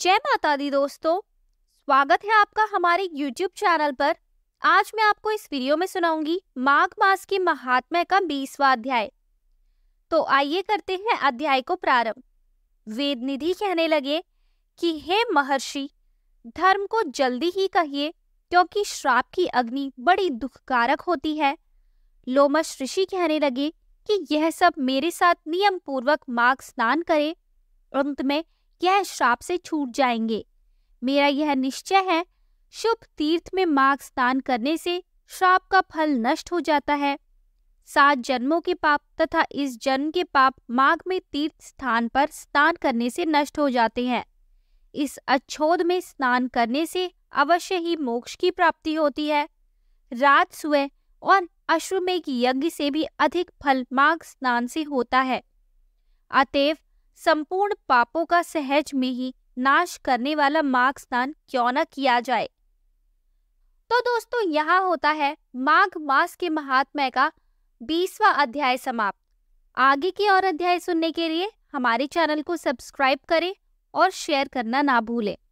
जय माता दी दोस्तों स्वागत है आपका हमारे YouTube चैनल पर आज मैं आपको इस वीडियो में सुनाऊंगी माघ मास की महात्मा का बीसवा अध्याय तो आइए करते हैं अध्याय को प्रारंभ वेद निधि कहने लगे कि हे महर्षि धर्म को जल्दी ही कहिए क्योंकि श्राप की अग्नि बड़ी दुखकारक होती है लोमश ऋषि कहने लगे कि यह सब मेरे साथ नियम पूर्वक माघ स्नान करे अंत में यह श्राप से छूट जाएंगे मेरा यह निश्चय है शुभ तीर्थ में माघ स्नान करने से श्राप का फल नष्ट हो जाता है सात जन्मों के पाप तथा इस जन्म के पाप माघ में तीर्थ स्थान पर स्नान करने से नष्ट हो जाते हैं इस अच्छोद में स्नान करने से अवश्य ही मोक्ष की प्राप्ति होती है रात सुय और अश्वमेघ यज्ञ से भी अधिक फल माघ स्नान से होता है अतएव संपूर्ण पापों का सहज में ही नाश करने वाला माघ स्नान क्यों न किया जाए तो दोस्तों यहाँ होता है माघ मास के महात्म्य का बीसवा अध्याय समाप्त आगे के और अध्याय सुनने के लिए हमारे चैनल को सब्सक्राइब करें और शेयर करना ना भूलें